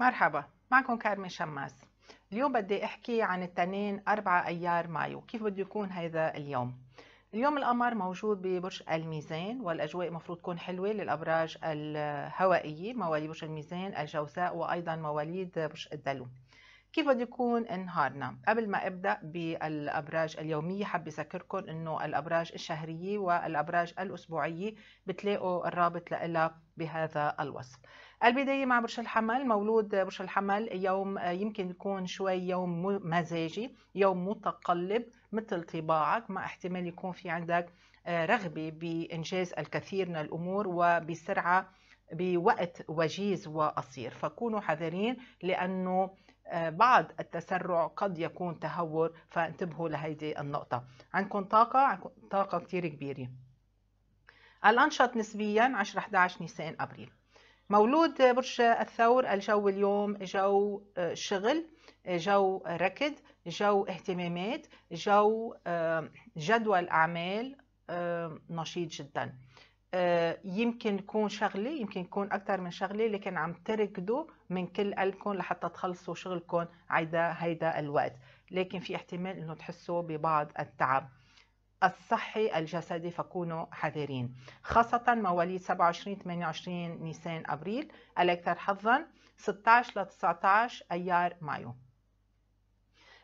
مرحبا معكم كارمن شماس اليوم بدي احكي عن التنين 4 ايار مايو كيف بده يكون هذا اليوم اليوم القمر موجود ببرج الميزان والاجواء مفروض تكون حلوه للابراج الهوائيه مواليد برج الميزان الجوزاء وايضا مواليد برج الدلو كيف بده يكون نهارنا قبل ما ابدا بالابراج اليوميه حابه اذكركم انه الابراج الشهريه والابراج الاسبوعيه بتلاقوا الرابط لها بهذا الوصف البداية مع برج الحمل مولود برج الحمل يوم آه، يمكن يكون شوي يوم مزاجي يوم متقلب مثل طباعك مع احتمال يكون في عندك آه، رغبة بإنجاز الكثير من الأمور وبسرعة بوقت وجيز وقصير فكونوا حذرين لأنه آه، بعض التسرع قد يكون تهور فانتبهوا لهذه النقطة عندكم طاقة طاقة كتير كبيرة الأنشط نسبيا 10-11 نيسان أبريل مولود برج الثور الجو اليوم جو آه، شغل آه، جو ركض جو اهتمامات جو آه، جدول أعمال نشيط جدا يمكن يكون شغلة يمكن يكون أكثر من شغلة لكن عم تركضوا من كل قلبكم لحتى تخلصوا شغلكم عيدا هيدا الوقت لكن في احتمال انه تحسوا ببعض التعب الصحي الجسدي فكونوا حذرين خاصة مواليد 27 28 نيسان أبريل الأكثر حظا 16 ل 19 أيار مايو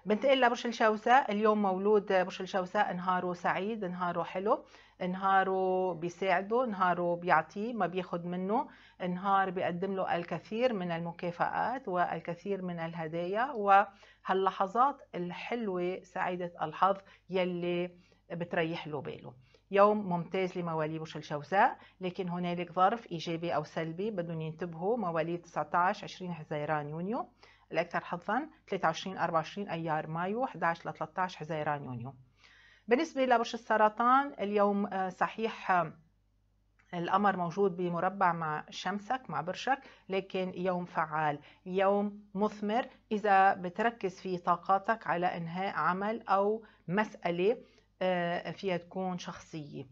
بنتقل لبرج الجوزاء اليوم مولود برج الجوزاء نهاره سعيد نهاره حلو نهاره بيساعده نهاره بيعطيه ما بياخد منه نهار بيقدم له الكثير من المكافآت والكثير من الهدايا وهاللحظات الحلوة سعيدة الحظ يلي بتريح له باله يوم ممتاز لمواليد الجوزاء لكن هنالك ظرف إيجابي أو سلبي بدهم ينتبهوا مواليد 19 20 حزيران يونيو الأكثر حظا 23 24 أيار مايو 11 ل 13 حزيران يونيو بالنسبة لبرج السرطان اليوم آه، صحيح آه، القمر موجود بمربع مع شمسك مع برشك لكن يوم فعال يوم مثمر إذا بتركز في طاقاتك على إنهاء عمل أو مسألة آه، فيها تكون شخصية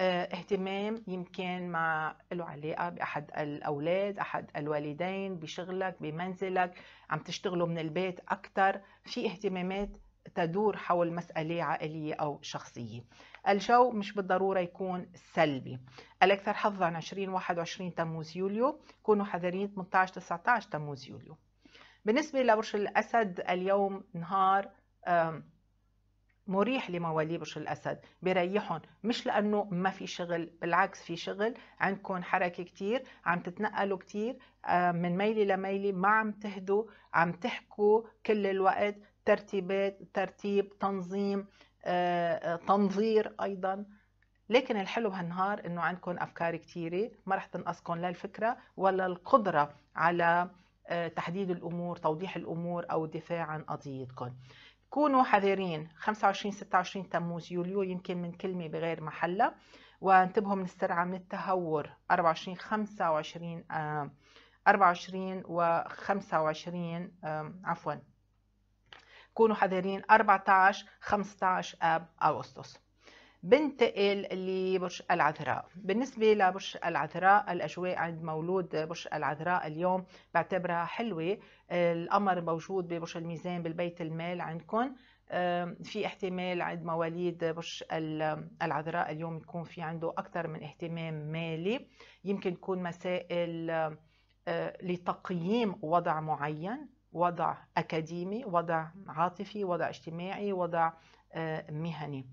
آه، اهتمام يمكن مع له علاقة بأحد الأولاد أحد الوالدين بشغلك بمنزلك عم تشتغلوا من البيت أكثر في اهتمامات تدور حول مسألة عائلية أو شخصية الجو مش بالضرورة يكون سلبي الأكثر حظا 20 21 تموز يوليو كونوا حذرين 18 19 تموز يوليو بالنسبة لبرج الأسد اليوم نهار مريح لمواليد برج الأسد بيريحهم مش لأنه ما في شغل بالعكس في شغل عندكم حركة كتير عم تتنقلوا كتير آه، من ميلي لميلي ما عم تهدوا عم تحكوا كل الوقت ترتيبات ترتيب تنظيم آه، آه، تنظير أيضا لكن الحلو بهالنهار انه عندكم افكار كثيره ما رح تنقصكم لا الفكره ولا القدره على تحديد الامور توضيح الامور او الدفاع عن قضيتكم كونوا حذرين 25 26 تموز يوليو يمكن من كلمة بغير محلها وانتبهوا من السرعة من التهور 24 25 24 و 25 عفوا كونوا حذرين 14 15 آب أغسطس بنتقل لبرج العذراء بالنسبة لبرج العذراء الأجواء عند مولود برج العذراء اليوم بعتبرها حلوة القمر موجود ببرج الميزان بالبيت المال عندكم في احتمال عند مواليد برج العذراء اليوم يكون في عنده أكثر من اهتمام مالي يمكن تكون مسائل آه، لتقييم وضع معين وضع أكاديمي وضع عاطفي وضع اجتماعي وضع آه، مهني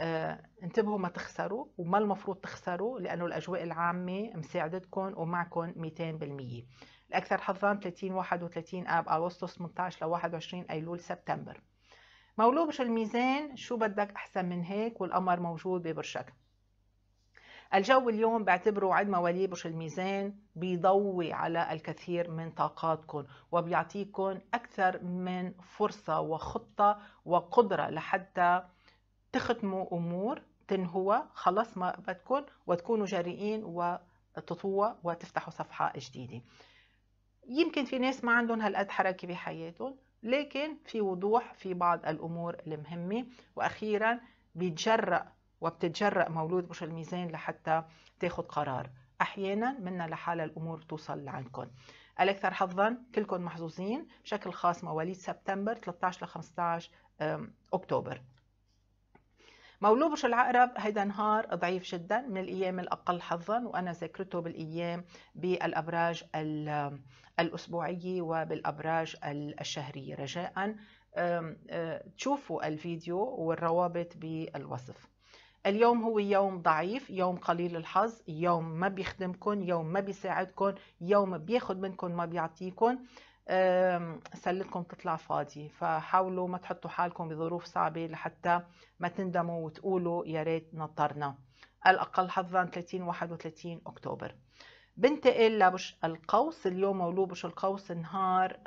آه، انتبهوا ما تخسروا وما المفروض تخسروا لأنه الأجواء العامة مساعدتكم ومعكم 200% الأكثر حظا 30 31 آب أغسطس 18 ل 21 أيلول سبتمبر برج الميزان شو بدك أحسن من هيك والقمر موجود ببرشك الجو اليوم بعتبره عند مواليد برج الميزان بيضوي على الكثير من طاقاتكم وبيعطيكم أكثر من فرصة وخطة وقدرة لحتى تختموا أمور تنهوا خلص ما بدكم وتكونوا جريئين وتطوى وتفتحوا صفحة جديدة يمكن في ناس ما عندهم هالقد حركة بحياتهم لكن في وضوح في بعض الأمور المهمة وأخيرا بيتجرأ وبتتجرأ مولود برج الميزان لحتى تاخذ قرار أحيانا منا لحال الأمور توصل لعندكم الأكثر حظا كلكم محظوظين بشكل خاص مواليد سبتمبر 13 ل 15 أكتوبر مولود برج العقرب هيدا نهار ضعيف جدا من الايام الاقل حظا وانا ذاكرته بالايام بالابراج الاسبوعيه وبالابراج الشهريه رجاء آه، تشوفوا الفيديو والروابط بالوصف اليوم هو يوم ضعيف يوم قليل الحظ يوم ما بيخدمكم يوم ما بيساعدكم يوم بياخد منكم ما بيعطيكم سلتكم تطلع فاضية فحاولوا ما تحطوا حالكم بظروف صعبة لحتى ما تندموا وتقولوا يا ريت نطرنا الأقل حظا 30 31 أكتوبر بنتقل لبش القوس اليوم مولود بش القوس نهار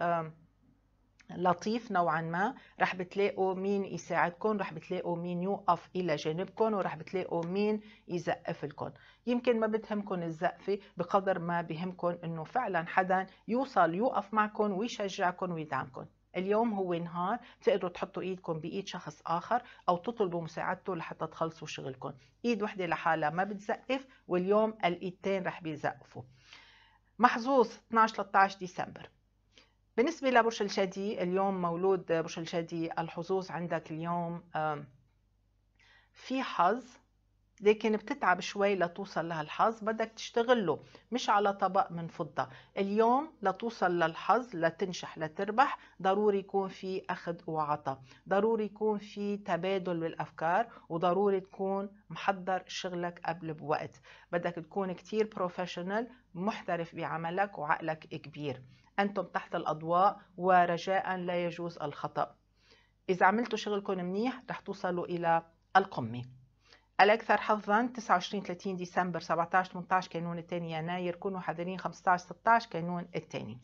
لطيف نوعا ما رح بتلاقوا مين يساعدكم رح بتلاقوا مين يوقف إلى جانبكم ورح بتلاقوا مين يزقف لكم يمكن ما بتهمكم الزقفة بقدر ما بهمكم أنه فعلا حدا يوصل يوقف معكم ويشجعكم ويدعمكم اليوم هو نهار بتقدروا تحطوا ايدكم بايد شخص اخر او تطلبوا مساعدته لحتى تخلصوا شغلكم ايد وحده لحالها ما بتزقف واليوم الايدتين رح بيزقفوا محظوظ 12 13 ديسمبر بالنسبة لبرج الجدي اليوم مولود برج الجدي الحظوظ عندك اليوم في حظ لكن بتتعب شوي لتوصل لهالحظ بدك تشتغل له مش على طبق من فضة اليوم لتوصل للحظ لتنجح لتربح ضروري يكون في أخذ وعطاء ضروري يكون في تبادل بالأفكار وضروري تكون محضر شغلك قبل بوقت بدك تكون كتير بروفيشنال محترف بعملك وعقلك كبير أنتم تحت الأضواء ورجاء لا يجوز الخطأ إذا عملتوا شغلكم منيح رح توصلوا إلى القمة الأكثر حظا 29 30 ديسمبر 17 18 كانون الثاني يناير كونوا حذرين 15 16 كانون الثاني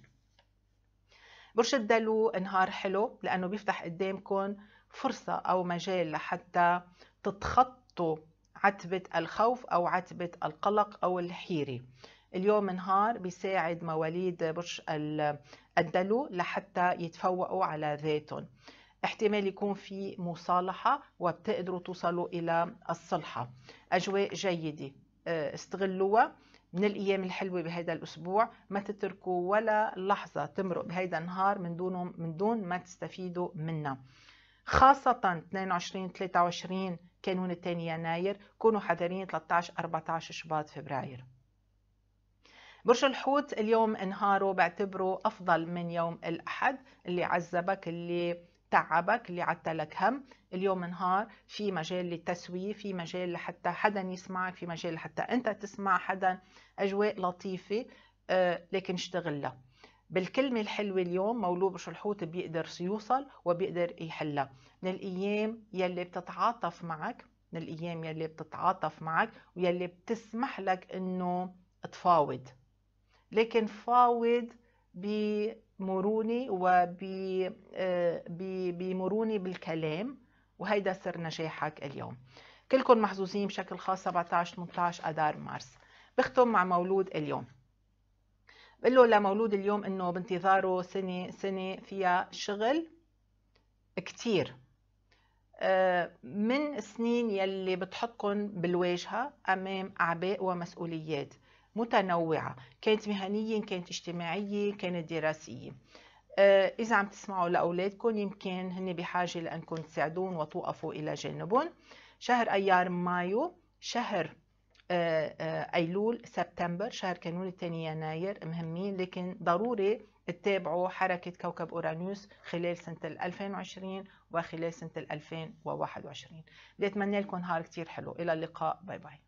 برج الدلو نهار حلو لأنه بيفتح قدامكم فرصة أو مجال لحتى تتخطوا عتبة الخوف أو عتبة القلق أو الحيرة اليوم نهار بيساعد مواليد برج الدلو لحتى يتفوقوا على ذاتهم احتمال يكون في مصالحة وبتقدروا توصلوا إلى الصلحة أجواء جيدة آه، استغلوها من الايام الحلوه بهذا الاسبوع ما تتركوا ولا لحظه تمرق بهذا النهار من دون من دون ما تستفيدوا منها خاصة 22 23 كانون الثاني يناير كونوا حذرين 13 14 شباط فبراير برج الحوت اليوم انهاره بعتبره أفضل من يوم الأحد اللي عذبك اللي تعبك اللي عتلك هم اليوم نهار في مجال للتسوية في مجال لحتى حدا يسمعك في مجال لحتى أنت تسمع حدا أجواء لطيفة آه لكن اشتغل بالكلمة الحلوة اليوم مولود برج الحوت بيقدر يوصل وبيقدر يحلها من الأيام يلي بتتعاطف معك من الأيام يلي بتتعاطف معك ويلي بتسمح لك أنه تفاوض لكن فاوض بمرونة وبمروني آه، بالكلام وهيدا سر نجاحك اليوم كلكم محظوظين بشكل خاص 17 18 اذار مارس بختم مع مولود اليوم بقول له لمولود اليوم انه بانتظاره سنه سنه فيها شغل كتير آه، من سنين يلي بتحطكم بالواجهه امام اعباء ومسؤوليات متنوعة كانت مهنية كانت اجتماعية كانت دراسية آه، إذا عم تسمعوا لأولادكم يمكن هن بحاجة لأنكم تساعدون وتوقفوا إلى جانبهم شهر أيار مايو شهر آه، آه، أيلول سبتمبر شهر كانون الثاني يناير مهمين لكن ضروري تتابعوا حركة كوكب أورانيوس خلال سنة 2020 وخلال سنة 2021 بدي أتمنى لكم نهار كتير حلو إلى اللقاء باي باي